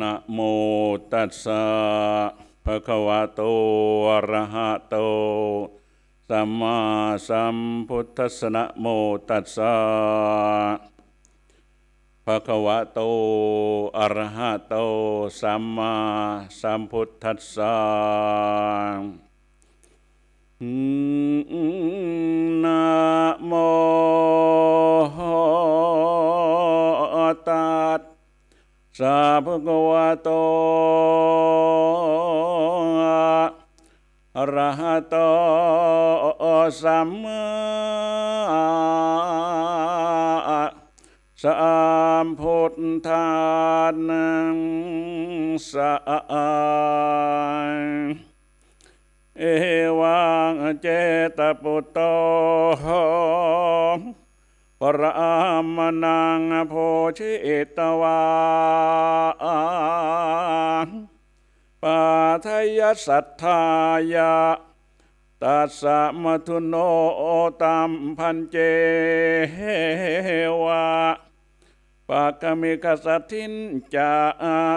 นะโมตัสสะภะคะวะโตอะระหะโตสัมมาสัมพุทธัสสะโมตัสสะภะคะวะโต อะระหะโตสัมมาสัมพุทธัสสะนะโมตัสสาภกวาโตอรหะโตสัมมาสามพุทธานังสัยเอวังเจตปุตโตปรามนังโพชิตวาปาทยสัทธายะตัสมะทุโนตัมพันเจวะปะกมิกสัทินจา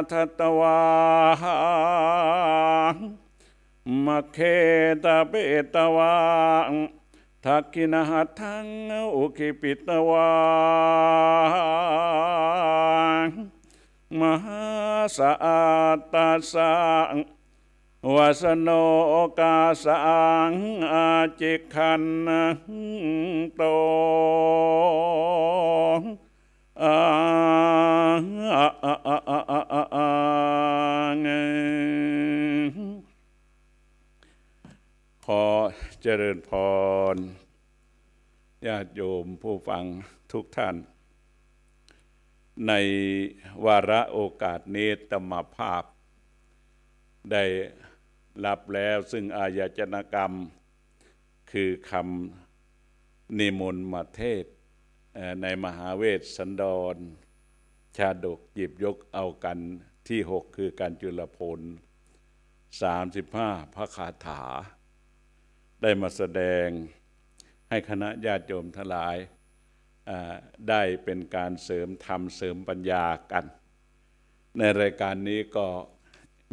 ทตวามะเคตเปตวาทักกินหัตังอุคิปิตวามหาสะอาตตาสังวาสโนกาสังอาจิคันโตอาอาอาอาอาอาอาขอเจริญพรญาติโยมผู้ฟังทุกท่าน ในวาระโอกาสนี้ตมภาพ ได้รับแล้วซึ่งอายจนกรรม คือคำนิมนต์มาเทศ ในมหาเวสสันดร ชาดกหยิบยกเอากันที่หกคือการจุลพลสามสิบห้าพระคาถาได้มาแสดงให้คณะญาติโยมทั้งหลายได้เป็นการเสริมธรรมเสริมปัญญากัน ในรายการนี้ก็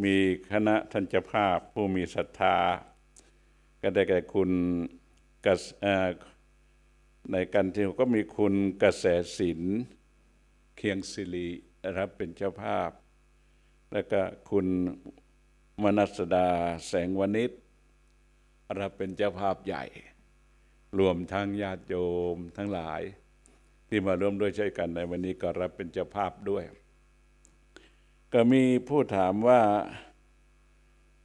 มีคณะท่านเจ้าภาพผู้มีศรัทธา ก็ได้แก่คุณในกันที่ก็มีคุณกระแสศิลเคียงศิริรับเป็นเจ้าภาพ และก็คุณมนัสดาแสงวณิชเราเป็นเจ้าภาพใหญ่ รวมทั้งญาติโยมทั้งหลายที่มาร่วมด้วยช่วยกันในวันนี้ก็รับเป็นเจ้าภาพด้วย ก็มีผู้ถามว่า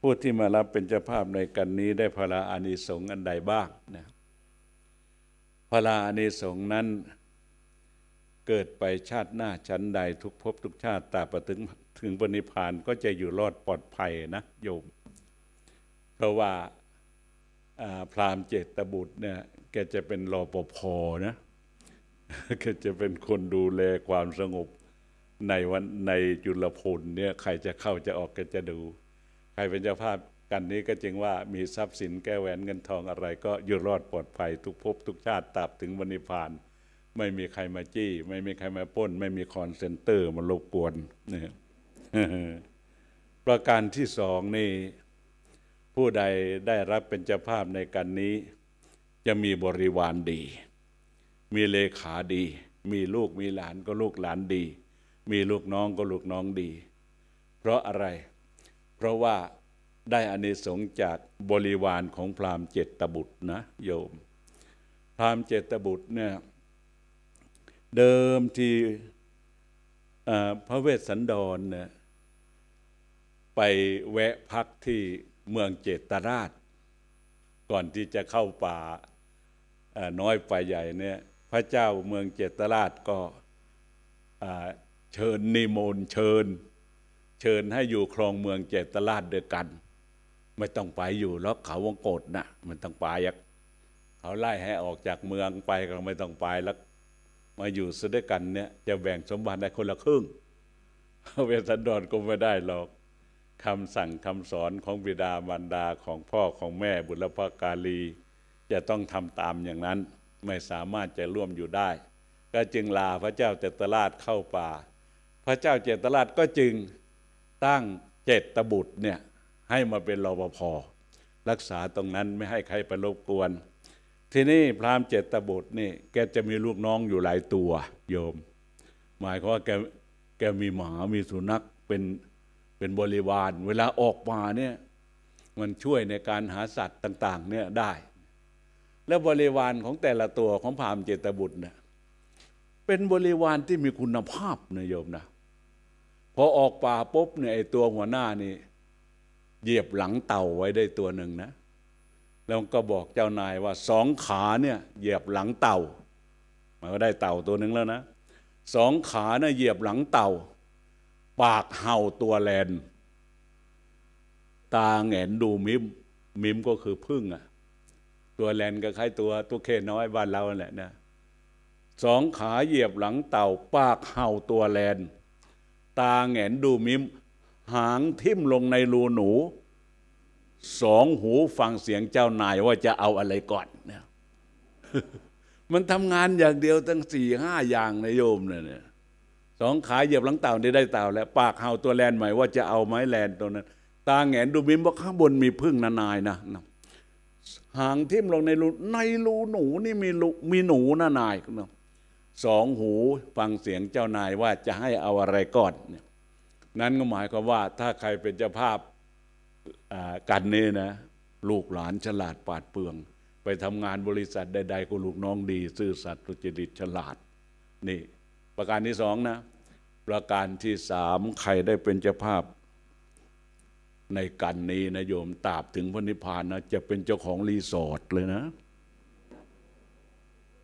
ผู้ที่มารับเป็นเจ้าภาพในกันนี้ได้พลาอานิสงส์อันใดบ้างนะพลาอานิสงส์นั้นเกิดไปชาติหน้าชั้นใดทุกภพทุกชาติตราปถึงถึงปณิพานก็จะอยู่รอดปลอดภัยนะโยมเพราะว่าพราหมณ์เจตบุตร เนี่ยแกจะเป็นรอปภนะแกจะเป็นคนดูแลความสงบในวันในจุลพลเนี่ยใครจะเข้าจะออกก็จะดู ใครเป็นเจ้าภาพกันนี้ก็จึงว่า มีทรัพย์สินแก้แหวนเงินทองอะไร ก็อยู่รอดปลอดภัย ทุกภพทุกชาติตับถึงวันิพาน ไม่มีใครมาจี้ ไม่มีใครมาป้น ไม่มีคอนเซนเตอร์ มารบกวนนี่ประการที่สองนี่ผู้ใดได้รับเป็นเจ้าภาพในการนี้จะมีบริวารดี มีเลขาดี มีลูกมีหลานก็ลูกหลานดี มีลูกน้องก็ลูกน้องดี เพราะอะไร เพราะว่าได้อานิสงส์จากบริวารของพราหมณ์เจตบุตรนะโยม พราหมณ์เจตบุตรเนี่ยเดิมทีพระเวสสันดรเนี่ยไปแวะพักที่เมืองเจตราช ก่อนที่จะเข้าป่าน้อยป่าใหญ่เนี่ยพระเจ้าเมืองเจตราชก็เชิญนิมนต์เชิญ เชิญให้อยู่ครองเมืองเจตราชเดียกัน ไม่ต้องไปอยู่แล้วเขาวงโกดนะมันต้องไปยักเขาไล่ให้ออกจากเมืองไปก็ไม่ต้องไปแล้ว มาอยู่ซะด้วยกันเนี่ยจะแบ่งสมบัติได้คนละครึ่งเวสันดรก็ไม่ได้หรอกคำสั่งคำสอนของบิดามารดาของพ่อของแม่บุรพกาลี จะต้องทำตามอย่างนั้นไม่สามารถจะร่วมอยู่ได้ ก็จึงลาพระเจ้าเจตราชเข้าป่า พระเจ้าเจตราชก็จึงตั้งเจตบุตรเนี่ยให้มาเป็นรปภรักษาตรงนั้นไม่ให้ใครไปรบกวน ทีนี้พราหมณ์เจตบุตรนี่แกจะมีลูกน้องอยู่หลายตัวโยม หมายความว่าแกแกมีหมามีสุนัขเป็นเป็นบริวารเวลาออกมาเนี่ยมันช่วยในการหาสัตว์ต่างๆเนี่ยได้ และบริวารของแต่ละตัวของพามเจตบุตรเนี่ยเป็นบริวารที่มีคุณภาพนะโยมนะพอออกป่าปุ๊บเนี่ยไอ้ตัวหัวหน้านี่เหยียบหลังเต่าไว้ได้ตัวหนึ่งนะแล้วก็บอกเจ้านายว่าสองขาเนี่ยเหยียบหลังเต่ามันก็ได้เต่าตัวหนึ่งแล้วนะ สองขาเนี่ยเหยียบหลังเต่าปากเห่าตัวแลนตาแงนดูมิม มิมก็คือพึ่งอะตัวแลนก็คล้ายตัว ตัวเคน้อยบ้านเราแหละนะสองขาเหยียบหลังเต่าปากเห่าตัวแลนตาแงนดูมิม หางทิ่มลงในรูหนูสองหูฟังเสียงเจ้านายว่าจะเอาอะไรก่อนเนี่ยมันทำงานอย่างเดียวตั้งสี่ห้าอย่างในโยมเนี่ยสองขาเหยียบหลังเต่าได้ได้เต่า แล้วปากเห่าตัวแลนใหม่ว่าจะเอาไม้แลนตัวนั้น ตาแงนดูบินว่าข้างบนมีพึ่งนานายนะหางทิ่มลงในรูในรูหนูนี่มีรูมีหนูนานายนะสองหูฟังเสียงเจ้านายว่าจะให้เอาอะไรก่อนเนี่ยนั้นก็หมายความว่าถ้าใครเป็นเจ้าภาพกันนี้นะ ลูกหลานฉลาดปาดเปือง ไปทำงานบริษัทใดๆก็ลูกน้องดี ซื่อสัตย์สุจริตฉลาดนี่ประการที่สองนะประการที่สามใครได้เป็นเจ้าภาพ ในการนี้นะโยมตาบถึงพระนิพพานนะ จะเป็นเจ้าของรีสอร์ทเลยนะ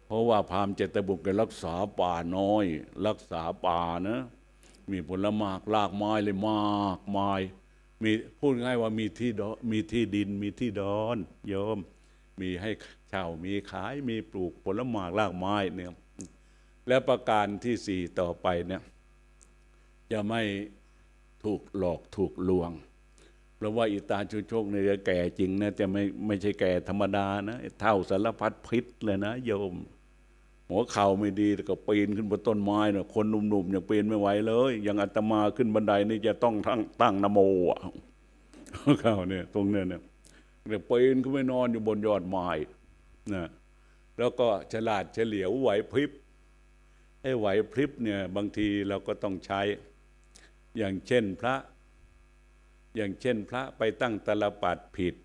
เพราะว่าพามเจตบุกรรักษาป่าน้อย รักษาป่านะ มีผลไม้ลากไม้เลยมากมาย มีพูดง่ายว่ามีที่ดมีที่ดินมีที่ดอนโยมมีให้เช่ามีขาย มีปลูกผลไม้ลากไม้เนี่ยและประการที่สี่ต่อไปเนี่ยจะไม่ถูกหลอกถูกลวง เพราะว่าอิตาชุโชคเนี่ยแก่จริงนะแต่ไม่ไม่ใช่แก่ธรรมดานะเท่าสารพัดพิษเลยนะ โยม หัวเข่าไม่ดีแต่ก็ปีนขึ้นบนต้นไม้เนะคนหนุ่มๆยังปีนไม่ไหวเลย ยังอัตมาขึ้นบันไดนี่จะต้องตั้งตั้งนโมอ่ะเข่าเนี่ยตรงเนี้ยเนี่ยเดี๋ยวปีนขึ้นไปนอนอยู่บนยอดไม้นะแล้วก็ฉลาดเฉลียวไหวพริบไอ้ไหวพริบเนี่ยบางทีเราก็ต้องใช้ อย่างเช่นพระ อย่างเช่นพระไปตั้งตลปัดผิด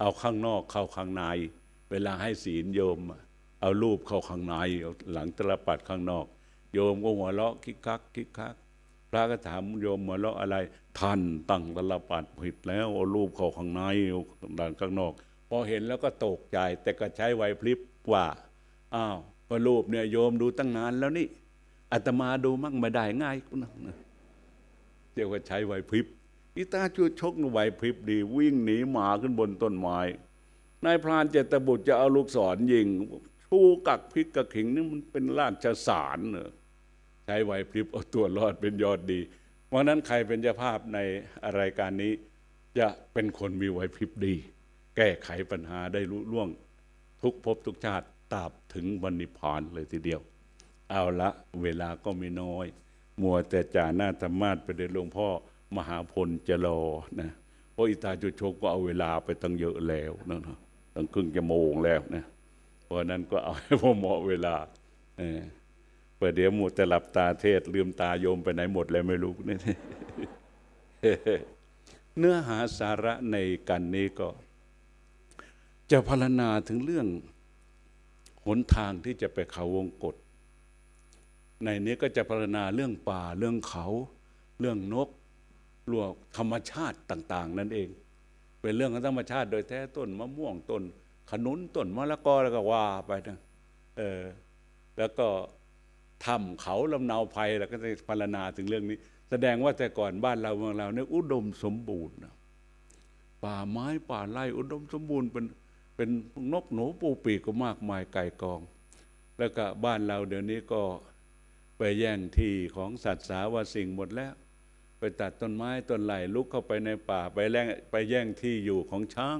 เอาข้างนอกเข้าข้างใน เวลาให้ศีลโยมเอารูปเข้าข้างในหลังตลปัดข้างนอก โยมก็หัวเราะคิกคักคิกคักพระก็ถามโยมหัวเราะอะไรท่านตั้งตลปัดผิดแล้วเอารูปเข้าข้างในหลังข้างนอก พอเห็นแล้วก็ตกใจแต่ก็ใช้ไหวพริบว่า อ้าวว่ารูปเนี่ยโยมดูตั้งนานแล้วนี่อาตมาดูมั่งไม่ได้ง่ายนะเดี๋ยวก็ใช้ไหวพริบอิตาชูชกนไหวพริบดี วิ่งหนีหมาขึ้นบนต้นไม้นายพรานเจตบุตรจะเอาลูกศรยิง ชูกักพริกกระขิงนี่มันเป็นราชสารเนอะใช้ไหวพริบเอาตัวรอดเป็นยอดดี เพราะนั้นใครเป็นเจ้าภาพในรายการนี้ จะเป็นคนมีไหวพริบดี แก้ไขปัญหาได้รุ่ล่วงทุกภพทุกชาติตราบถึงวันนิพพานเลยทีเดียว เอาละเวลาก็ไม่น้อย มัวแต่จ่าหน้าธรรมาสไปเดหลวงพ่อมหาพลจะรอนะ เพราะอิตาจุโชกก็เอาเวลาไปตั้งเยอะแล้วนะตั้งครึ่งจะโมงแล้วนะ เพราะนั้นก็เอาให้พอเหมาะเวลา เออเดี๋ยวมัวแต่หลับตาเทศลืมตาโยมไปไหนหมดแล้วไม่รู้ เนี่ยเนื้อหาสาระในกันนี้ก็ จะพารณนาถึงเรื่องหนทางที่จะไปเขาวงกฏในนี้ก็จะพัฒนาเรื่องป่าเรื่องเขา เรื่องนกลวกธรรมชาติต่างๆ นั่นเอง เป็นเรื่องของธรรมชาติโดยแท้ต้นมะม่วงต้น ขนุนต้นมะละกอแล้วก็ว่าไปนะเออแล้วก็ทำเขาลำเนาภัย แล้วก็จะพัฒนาถึงเรื่องนี้ แสดงว่าแต่ก่อนบ้านเราเมืองเราเนี่ยอุดมสมบูรณ์ป่าไม้ป่าไร่อุดมสมบูรณ์เป็นเป็นนกหนูปูปีกก็มากมายไก่กอง แล้วก็บ้านเราเดี๋ยวนี้ก็ไปแย่งที่ ของสัตว์สาวาสิ่งหมดแล้ว ไปตัดต้นไม้ต้นไหล ลุกเข้าไปในป่าไปแย่งไปแย่งที่อยู่ของช้าง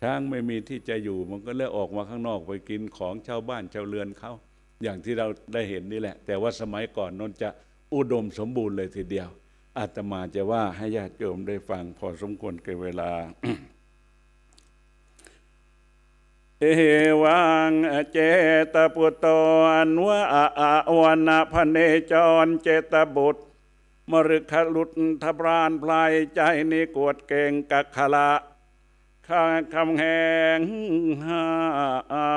ช้างไม่มีที่จะอยู่ มันก็เลยออกมาข้างนอกไปกินของชาวบ้านชาวเรือนเขาอย่างที่เราได้เห็นนี่แหละ แต่ว่าสมัยก่อนนนจะอุดมสมบูรณ์เลยทีเดียวอาตมาจะว่าให้ญาติโยมได้ฟังพอสมควรกับเวลาเอวังเจตปุตโตอนวะอาวันนาพเนจรเจตบุตรมรุขลุดทบรานพลายใจนิกวดเก่งกักขละข้าคำแหงห้าเอา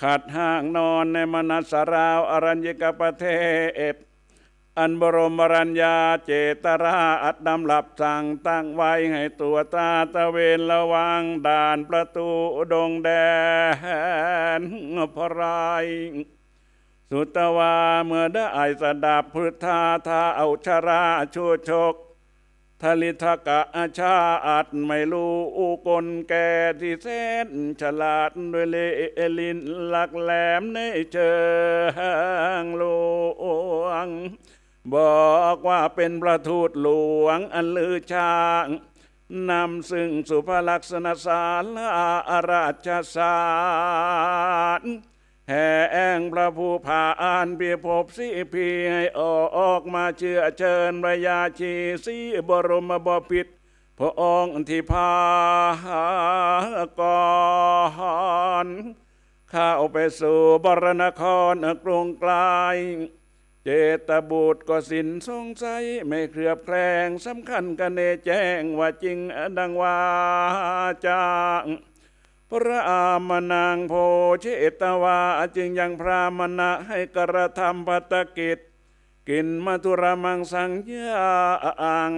ขัดห้างนอนในมนัสราวอรัญญกประเทศอันบรมรัญญาเจตราอัดนำหลับสั่งตั้งไว้ ให้ตัวตาตะเวน ระวัง ด่านประตูดงแดนพราย สุตวา เมื่อได้อสดับพุทธาทาเอาชราชูชก ทลิทกะอาชาอัดไม่รู้อุกลแก่ที่เส้นฉลาดด้วยเลลินหลักแหลม ในเชิงลวงบอกว่าเป็นประทูตหลวงอันลือช่างนำซึ่งสุภลักษณสารอาราชสารแห่แงพระผู้ผาอานเบียพบสีพีให้ออกออกมาเชื่อเชิญพระยาชีสีบรมบพิษพระองค์ที่พากรเข้าไปสู่บรณครกรุงไกลเจตบุตรก็สินสงสัยไม่เครือบแคลงสำคัญกันเนแจ้งว่าจริงดังว่าจางพระอามนางโพเิตวาจึงยังพระมณะให้กระทำพัตกิจ กินมธุรมังสังยาอัง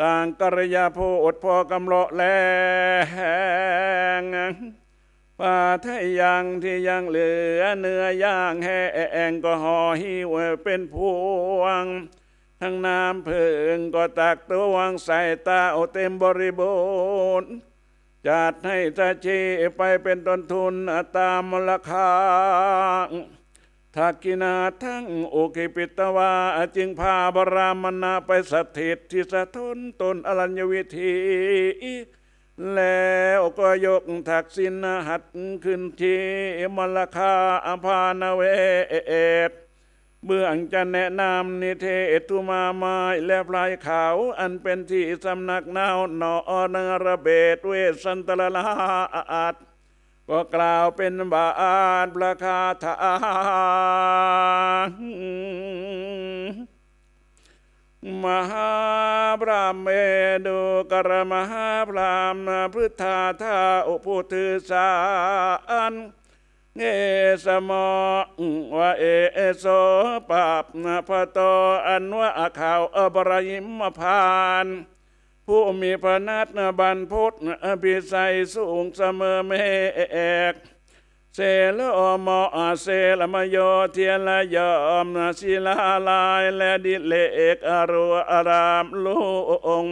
ต่างกระยาโพอดพอกำเลาะแลงป่าไทยยังที่ยังเหลือเนื้อย่างแห้งก็ห่อหิวเป็นพวงทั้งน้ำเพิงก็ตักตัวงใส่ตาเต็มบริบูรณ์จัดให้ตาชีไปเป็นต้นทุนตามมูลค่าทักกินาทั้งโอเคปิตวาจึงพาบรามนาไปสถิตที่สะทนตนอรัญวิธีแล้วก็ยกทักษิณหัดขึ้นที่มลคาอภานเวเตเบื้องจะแนะนำนิเทตุมาไม้และพลายขาว อันเป็นที่สำนักนาวหนอนระเบตดเวสันตลลาอาดก็กล่าวเป็นบาอาดประคาถามหาพรามเมดุกรมหาพรามนาพฤธาธาอุพุทุสาอันเงสมวะเอโสปาปนาพโตอันวะอาขาวอบรยิมพานผู้มีพระนัตนบันพุทธอภิไสยสูงเสมอเมเอกเสลอมอเสลมโยเทียละยอมนศิลาลายและดิเลกอรุอารามลูอง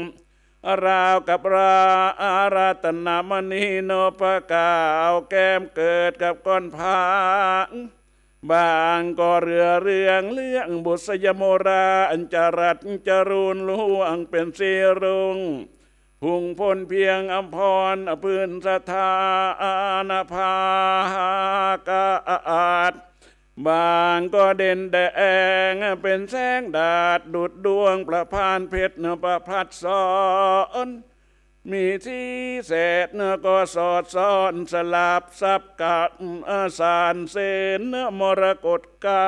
ราวกับราอารัตนามณีโนปกาวแก้มเกิดกับก้อนพางบางก็เรือเรืองเลี้ยงบุษยโมราอันจรัดจรูนลูอังเป็นสีรุงงห่งพลเพียงอัมพรอพืนสถานาภากาศบางก็เด่นแดง เป็นแสงดาดดุดดวงประพานเพชรประพัดซ้อน มีที่เศษเนื้อก็สอดซ้อนสลับซับกัดสารเสนเนื้อมรกตกา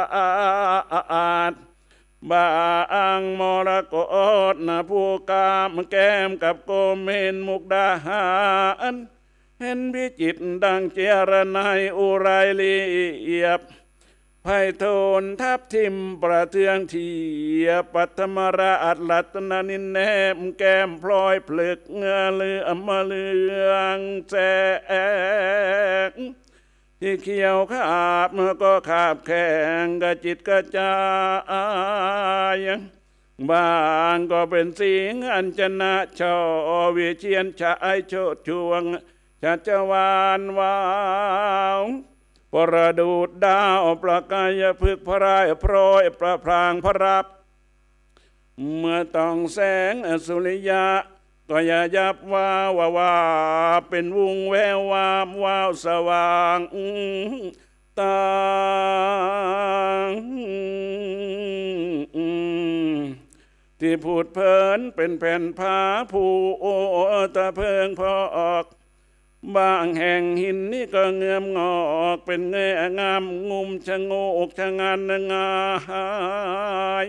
อาดบางมรกตนาผู้กามแก้มกับโกเมนมุกดาหารเห็นวิจิตดังเจรนายอุไรเลียบไพโทนทับทิมประเทืองทียปัตมราอัตลัตนานินแนมแก้มพลอยเพลึกเงือเลือมเลืองแจงที่เขียวขาบม่อก็ขาบแข็งกระจิตกระจายบางก็เป็นสิงอัญชนะชอวิเชียนชายโชดช่วงชาจวานวาวประดูดดาวประกายพึกพรายพรอยประพรางพระรับ เมื่อต้องแสงสุริยาก็อยายับว่าวาวาเป็นวงแวววาวาวสว่างตางที่พูดเพลินเป็นแผ่นผาผูโอ ตะเพิงพอออกบางแห่งหินนี่ก็เงื่อมงอก เป็นเงยงามงุมชะโงกชะงานงาย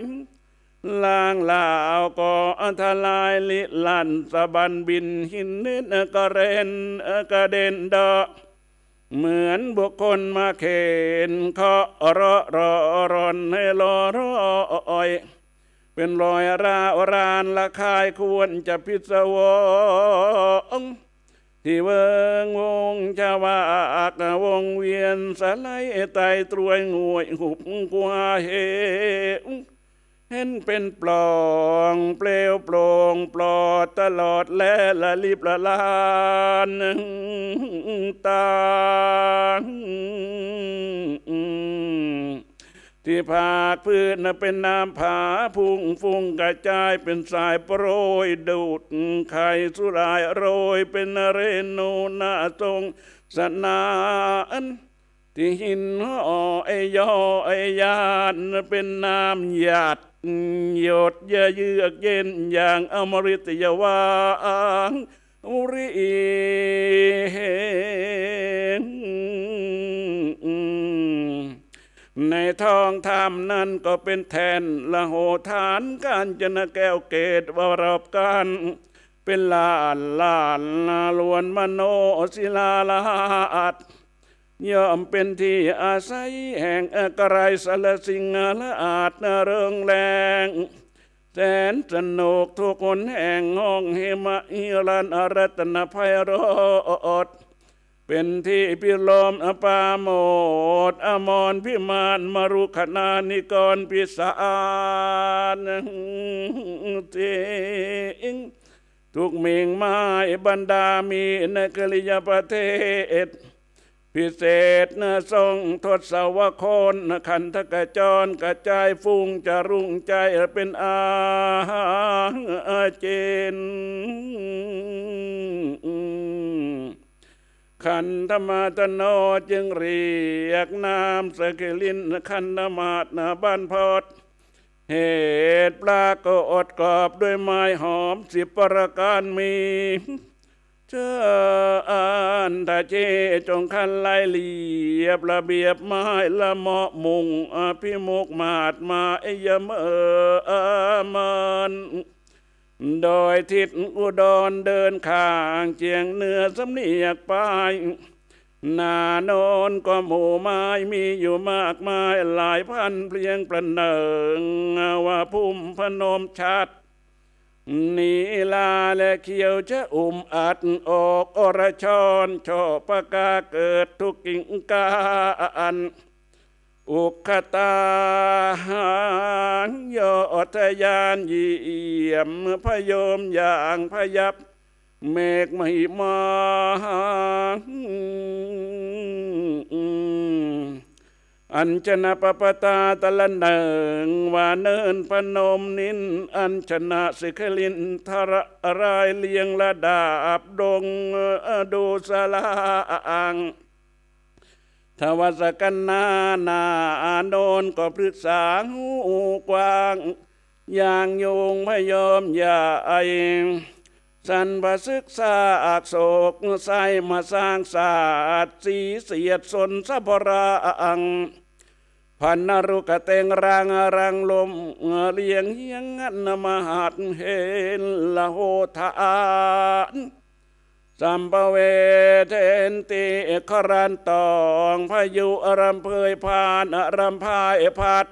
ลางลาวก่อทลายลิลันสะบันบินหินนิดกระเรนกระเด็นดอกเหมือนบุคคลมาเขนเคาะรอรอรอนให้รอรอย เป็นรอยราอรานละคายควรจะพิศวงที่เวิงวงชาวากวงเวียนสลายไตตรวยงวยหุบกวาเฮเห็นเป็นปล่องเปลวโปร่งปลอดตลอดและละลิบละลานตา ที่ผากพืชนะเป็นน้ำผาพุ่งฟุ้งกระจายเป็นสายโปรยดูดไข่สุรายโรย เป็นเรนูนาทรงสนานที่หินอ้อไอยอไอยานเป็นน้ำหยาดหยดเยือกเย็นอย่างอมฤตยวางรีเห็นในท้องธรรมนั้นก็เป็นแทนละโหฐานการจนะแก้วเกตวรอบกัน เป็นลานลานลวนมโนศิลาลาอัดย่อมเป็นที่อาศัยแห่งอกรายสารสิงหละอาจนเริงแรงแสนสนุกทุกคนแห่ง ห้องเฮมะฮิรันอรัตนภัยรอด เป็นที่พิลมอปาโมดอมรพิมานมรุขนา นิกรพิสานเิงทุกเมงไม้บรรดามีในกลิยประเทศพิเศษเนทรงทศวโคนขันธกระจรกระจายฟุ้งจะรุ่งใจเป็นอาเจน ขันธมาตโนจึงเรียกนามสกิลินขันธมาตนาบ้านพอดเหตุปลาก็อดกรอบด้วยไม้หอมสิบประการมีเชินตาเจจงคันไลเลียบระเบียบไม้ละเหมาะมุงอภิมุกมาดมาเอยมเออมันโดยทิศอุดรเดินข้างเจียงเนื้อสำเนียกไปนาโนนก็หมู่ไม้มีอยู่มากมายหลายพันเพียงประเนิงว่าพุ่มพนมชัดนีลาและเขียวจะอุ้มอัดออกอรชอนชอปะกาเกิดทุกกิ่งกาอัน อุคตาหางยอทยานยี่เอี่ยมพยมอย่างพยับเมฆไม่มาอัญชนะปปตาตะละเน่งวาเนินพนมนิน อัญชนะสิคลินทระรายเลียงระดาบ ดงดูสลาอังทวสกันนานาโนนก็พฤกษาหูกว้าง อย่างโยงพยอมอย่าไอสันบศึกษาอักโศกไ่มาสร้างศาสตร์สีเสียดสนสะพระอังพันนรุกะเตงรางรังลมเลียงเฮียงันมหาดเฮนละโหทานสัมปเวเทนติขรันตองพายุอรัมเพยพานอรัมพายพัด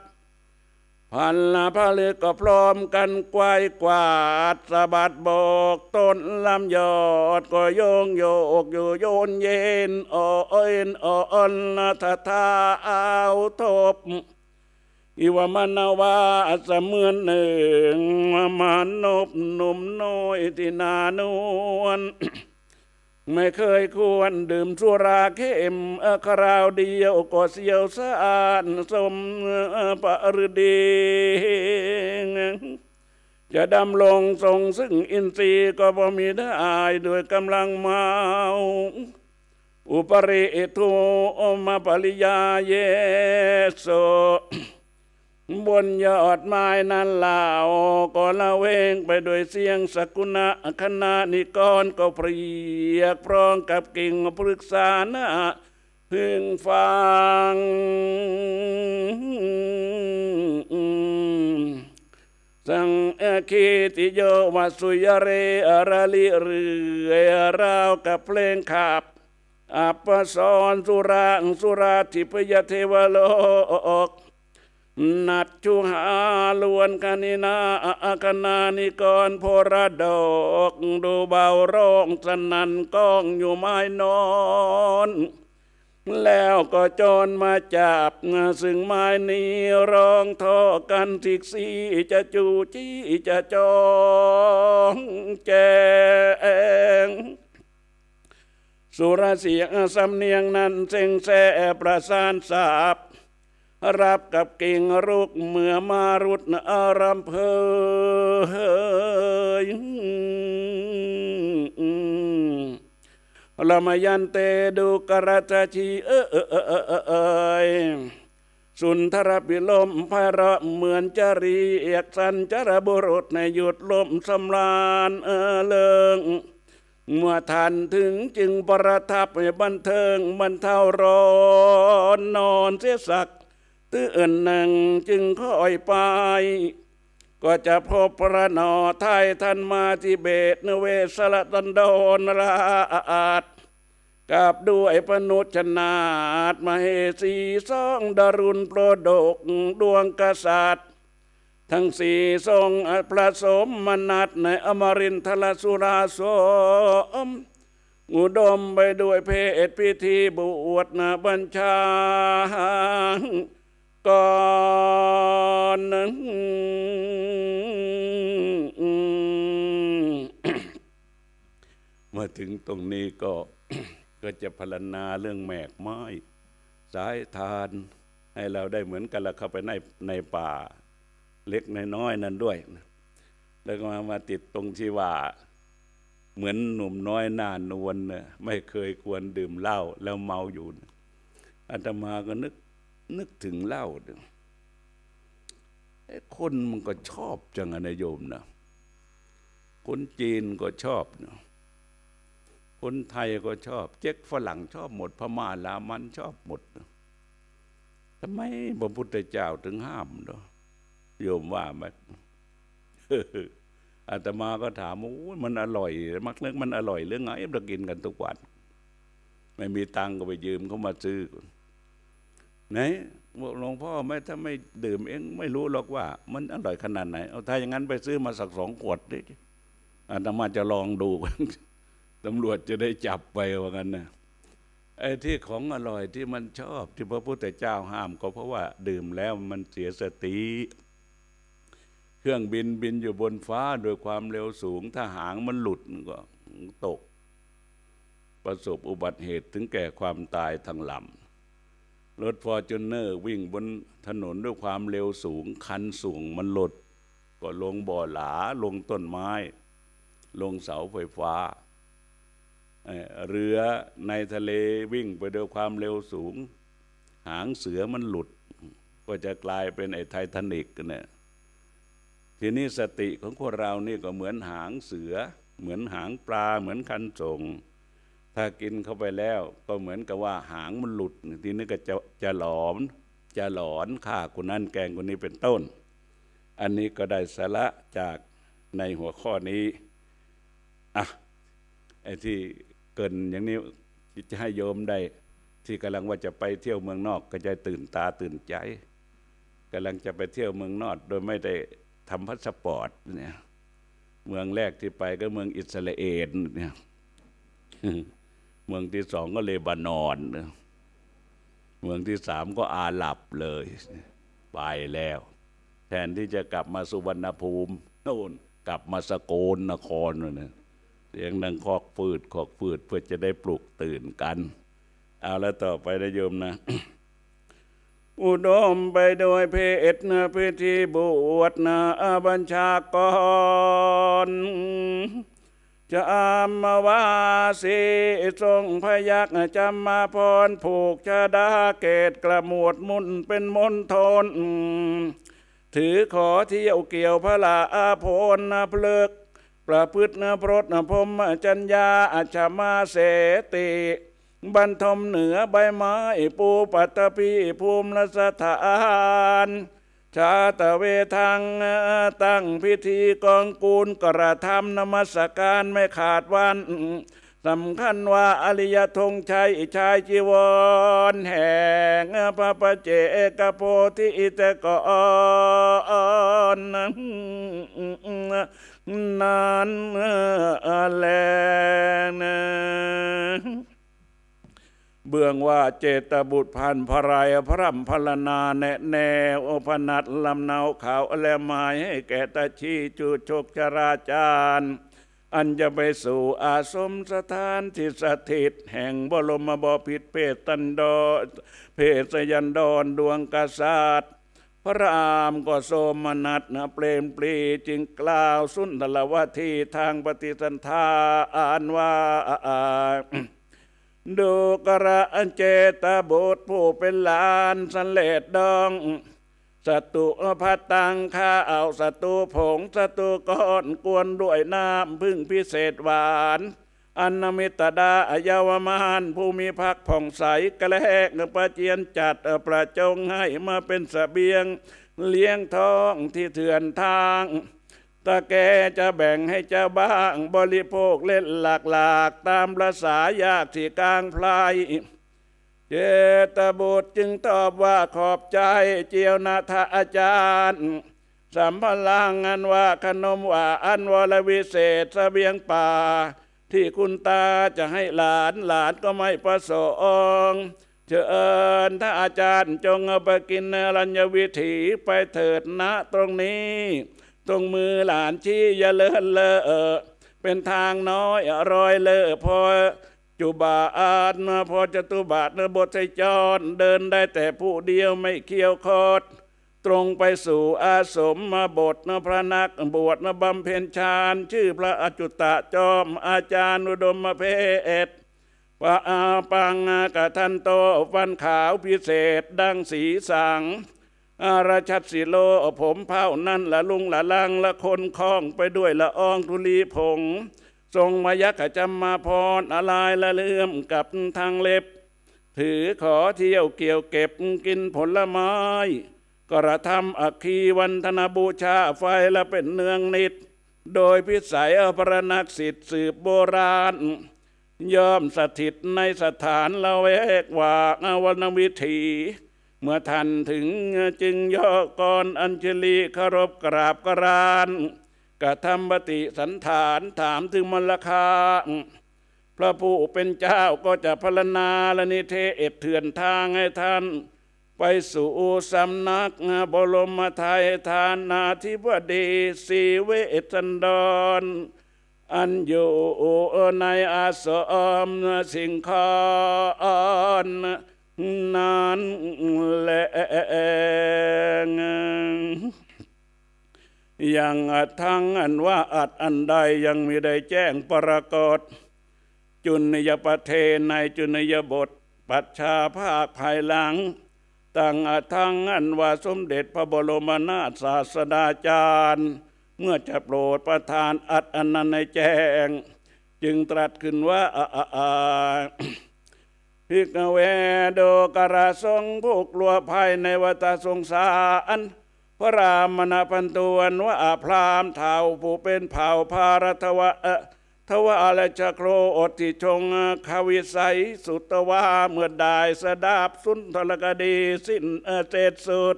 พันลาพลึกก็พร้อมกันกวายกวาดสะบัดบอกต้นลำยอดก็โยงโยกอยู่โยนเย็นอ่อนอ่อนนะทาทาเอาทบอิวามานาวาเสมือนหนึ่งมานบหนุ่มน้อยที่นานวลไม่เคยควรดื่มสุราเข้มคราวเดียวก็เสียวสะอาดสมปรดีจะดำลงทรงซึ่งอินทรีย์ก็บ่มีได้ด้วยกำลังเมา อุปริทุมปริยาเยโซบนยอดไม้นั้นลาวก็ละเวงไปโดยเสียงสกุณะคณะนิกรก็เปรียกพร้องกับกิ่งปรึกษาหนะพึงฟัง สังเอคิติโยวาสุยเรอราลิเรือราวกับเพลงขับ อัปสรสุรังสุราธิพยเทวโลกนัดจุหาลวนกันินาอาคนานิกรโพระดอกดูเบาร้องสนันก้องอยู่ไม้นอน แล้วก็จนมาจับซึ่งไม้นี้ร้องท่อกันทิกซีจะจูจี้จะจองแจงสุรเสียงสำเนียงนั้นเซ็งแส่ประสานสาบรับกับกิ่งรุกเมื่อมารุดอารามเพยลมยันเตดูกราชชีเออเออเออเออเออสุนทรบิลมพาระเหมือนจรีเอกสันจรบุรุษในหยุดลมสำรานเออเลิงเมื่อท่านถึงจึงประทับบันเทิงบรรเทาร้อนนอนเสียสักตื้ออิ่นหนึ่งจึงค่อยไป ก็จะพบพระนอทายท่านมาท่เบตนเวสละตันโดนราอาดกับด้วยพนุชนาตมเหสีสองดรุณโปรดก ดวงกษัตริย์ทั้งสี่ทรงผระสมมนัตในอมรินทรสุราสมอุดมไปด้วยเพศพิธีบวชนาบัญชากอนั้นมาถึงตรงนี้ก็ก็จะพรณนาเรื่องแมกไม้สายทานให้เราได้เหมือนกันละเข้าไปในในป่าเล็กในน้อยนั้นด้วย แล้วก็มามาติดตรงที่ว่า เหมือนหนุ่มน้อยน้านวลเนี่ยไม่เคยควรดื่มเหล้าแล้วเมาอยู่อาตมาก็นึกนึกถึงเหล้าคนมันก็ชอบจังนะโยมนะ คนจีนก็ชอบนะคนไทยก็ชอบ เจ๊กฝรั่งชอบหมดพม่าลามันชอบหมดนะทำไมพระพุทธเจ้าถึงห้ามเนาะโยมว่าไหมอาตมาก็ถามว่ามันอร่อย มักเรื่องมันอร่อย เรื่องไงเรากินกันทุกวัน ไม่มีตังก็ไปยืมเขามาซื้อไหนหลวงพ่อไม่ถ้าไม่ดื่มเองไม่รู้หรอกว่า มันอร่อยขนาดไหนเอาถ้าอย่างนั้นไปซื้อมาสักสองขวดดิอาตมาจะลองดูตำรวจจะได้จับไปว่ากันนะไอ้ที่ของอร่อยที่มันชอบ ที่พระพุทธเจ้าห้ามก็เพราะว่าดื่มแล้วมันเสียสติเครื่องบินบินอยู่บนฟ้าโดยความเร็วสูงถ้าหางมันหลุดก็ตก ประสบอุบัติเหตุถึงแก่ความตายทางลำรถฟอร์จูเนอร์วิ่งบนถนนด้วยความเร็วสูง คันสูงมันหลดก็ลงบ่อหลาลงต้นไม้ ลงเสาไฟฟ้าเรือในทะเลวิ่งไปด้วยความเร็วสูง หางเสือมันหลุดก็จะกลายเป็นไอ้ไททานิกเนี่ยทีนี้สติของพวกเรานี่ก็เหมือนหางเสือ เหมือนหางปลาเหมือนคันสงถ้ากินเข้าไปแล้ว ก็เหมือนกับว่าหางมันหลุดทีนี้ก็จะจะหลอม จะหลอนข่าคนนั้นแกงคนนี้เป็นต้น อันนี้ก็ได้สาระจากในหัวข้อนี้อ่ะไอ้ที่เกินอย่างนี้จะให้โยมได้ ที่กำลังว่าจะไปเที่ยวเมืองนอก ก็จะตื่นตาตื่นใจกำลังจะไปเที่ยวเมืองนอกโดยไม่ได้ทำพัสปอร์ตเนี่ยเมืองแรกที่ไปก็เมืองอิสราเอลเนี่ยเมืองที่สองก็เลบานอน เมืองที่สามก็อาหลับเลย ไปแล้ว แทนที่จะกลับมาสุวรรณภูมิโน่นกลับมาสกลนครเนะเสียงดังคอกฟืด คอกฟืด เพื่อจะได้ปลุกตื่นกัน เอาแล้วต่อไปนะโยมนะ อุดมไปโดยเพศนาพิธีบวชนาบัญชากรจามวาสีทรงพยักจำมาพร ผูกชะดาเกตกระหมวดมุนเป็นมนทน ถือขอเที่ยวเกี่ยวพระลาอาพนเพลิกประพฤตินพรตนพมจัญญาอาชมาเสติบันทมเหนือใบไม้ปูปัตตพีภูมิสถานชาตเวทังตั้งพิธีกองกูลกระทำนมัสการ ไม่ขาดวันสำคัญว่าอริยธงชัยชายจีวรแห่งพระปเจกโพธิอิตกอนนั้นแลนะเบื้องว่าเจตบุตรพันพรายพระรมพลนา แนแนโอพนัดลำเนาขาวแลมายให้แก่ตาชีจูชกจราจารอันจะไปสู่อาสมสถานที่สถิต แห่งบรมบพิตเพตันดอเพศยันดอนดวงกษัตริย์พระรามก็โสมนัสนะเปลมปรีจึงกล่าวสุนทรวทีทางปฏิสันธาอ่านว่าดูกระเจตบุตรผู้เป็นหลานสันเลดดอง สตุพัตังข้าเอาสตุผงสตุก้อนกวนด้วยน้ำพึ่งพิเศษหวาน อันนมิตดาอายาวมานผู้มีพักผ่องใสกระแหกประเจียนจัดประจงให้มาเป็นสเสบียงเลี้ยงท้องที่เถื่อนทางตาแกจะแบ่งให้เจ้าบ้างบริโภคเล่นหลากหลากตามประษายากที่กลางพลาย เจตบุตรจึงตอบว่าขอบใจเจียวนาทาอาจารย์ สัมพลังอันว่าขนมว่า อันวรวิเศษสเสบียงป่า ที่คุณตาจะให้หลานหลานก็ไม่ประสงค์เชิญถ้าอาจารย์จงเอาไปกินรัญญวิถีไปเถิดนะตรงนี้ตรงมือหลานชี้อย่าเลินเลอเป็นทางน้อยอร่อยเลอพอจุบาอาดมาพอจะตุบาทนบทใจจอนเดินได้แต่ผู้เดียวไม่เคี้ยวคอดตรงไปสู่อาสมมาบทนพระนัก บวชนบำเพ็ญฌานชื่อพระอจุตตะจอมอาจารย์อุดมมาเพศปะอาปังกะทันโตฟันขาวพิเศษดังสีสังอาราชัดสีโล ผมเผานั่นละลุงละลังละคนคล้อง ไปด้วยละอองธุลีผง ทรงมายักขจำมาพรอลายละเลื่อมกับทางเล็บ ถือขอเที่ยวเกี่ยวเก็บกินผลไม้ กระทำอคีวันธนบูชาไฟละเป็นเนืองนิด โดยพิสัยอภรณนักสิทธิ์สืบโบราณย่อมสถิตในสถานละเวกว่ากวนวิถีเมื่อท่านถึงจึงย่อกรอัญชลีคารบกราบกรานกระทำปฏิสันฐานถามถึงมลคา พระผู้เป็นเจ้าก็จะพรนาและนิเทเอดเถื่อนทางให้ท่าน ไปสู่สำนักบรมไทยทานนาธิบดีสีเวทันดรอันอยู่ในอาสมสิงคอนนั้นแหละอย่างทั้งอันว่าอัดอันใดยังมีได้แจ้งปรากฏจุนยประเทในจุนยบทปัจชาภาคภายหลังต่างทั้งอันว่าสมเด็จพระบรมนาถศาสดาจารย์ เมื่อจะโปรดประทานอัดอันนั้นในแจ้ง จึงตรัสขึ้นว่าอาพิกเวโดกระสงผูกลัวภายในวัฏสงสารพระรามนาพันตวนว่าพรามเท่า ผู้เป็นเผ่าพารทวะทวะและชะโครอดทิชงควิสัย สุตวาเมื่อได้สดาบสุนทรกดีสิ้นเจตสุด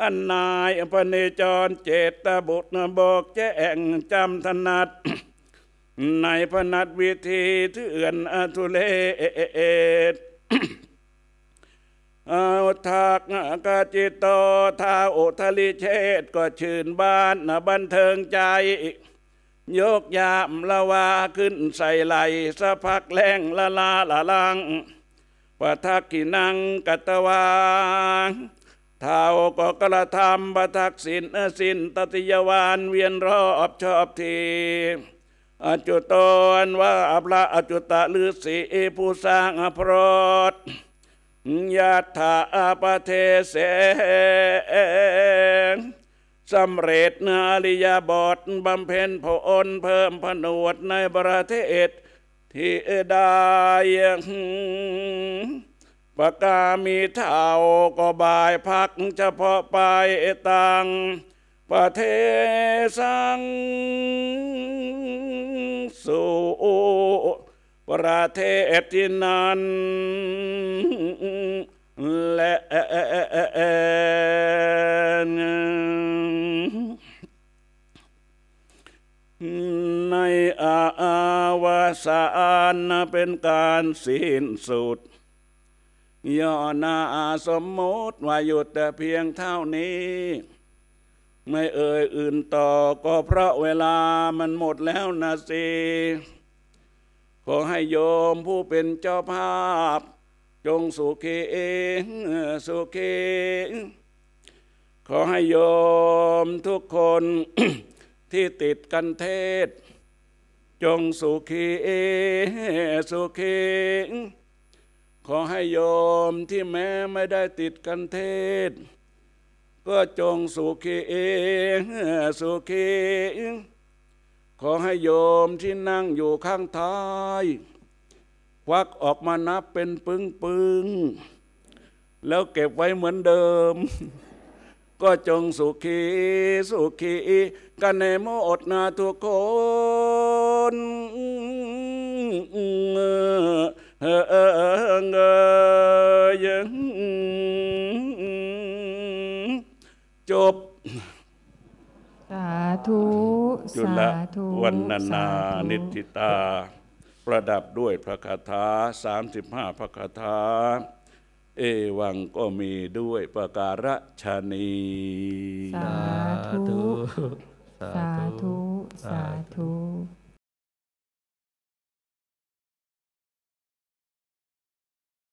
อันนายอภเนจรเจตบุตรบอกแจ้งจำถนัดในพนัดวิธีท่เอื่อนอทุเลศอาทากกาจิตโตทาโอทลิเชตก็ชื่นบ้านบันเทิงใจยกยามละวาขึ้นใส่ไหลสะพักแรงละลาละลังปะทักกินังกัตวาเท้าก็กระทำปะทักสินสินตติยวานเวียนรอบชอบทีอจุตนว่าอัปละอจุตะฤาษีผู้สร้างอภรตยาถาอาปเทเสงสำเร็จนาลิยาบทบำเพ็ญผลเพิ่มผนวดในประเทศที่ได้ปกามีเท่าก็บายพักเฉพาะไปตังปะเทสังสุประเทศที่นั้นและในอาวสานเป็นการสิ้นสุด ย่อนาสมมติว่าหยุดแต่เพียงเท่านี้ไม่เอ่ยอื่นต่อก็เพราะเวลามันหมดแล้วนะสิ ขอให้โยมผู้เป็นเจ้าภาพ จงสุขเองสุขเองขอให้โยมทุกคนที่ติดกันเทศ จงสุขีสุขีขอให้โยมที่แม้ไม่ได้ติดกันเทศก็จงสุขีเองสุขีขอให้โยมที่นั่งอยู่ข้างท้ายควักออกมานับเป็นปึ้งปึง แล้วเก็บไว้เหมือนเดิม ก็จงสุขีสุขีกันในโอดนาทุกคนเออเออเออเออจบ สาธุธุวันนานานิติตา ประดับด้วยพระคาถา35พระคาถา เอวังก็มีด้วยประการชนี สาธุ สาธุ สาธุ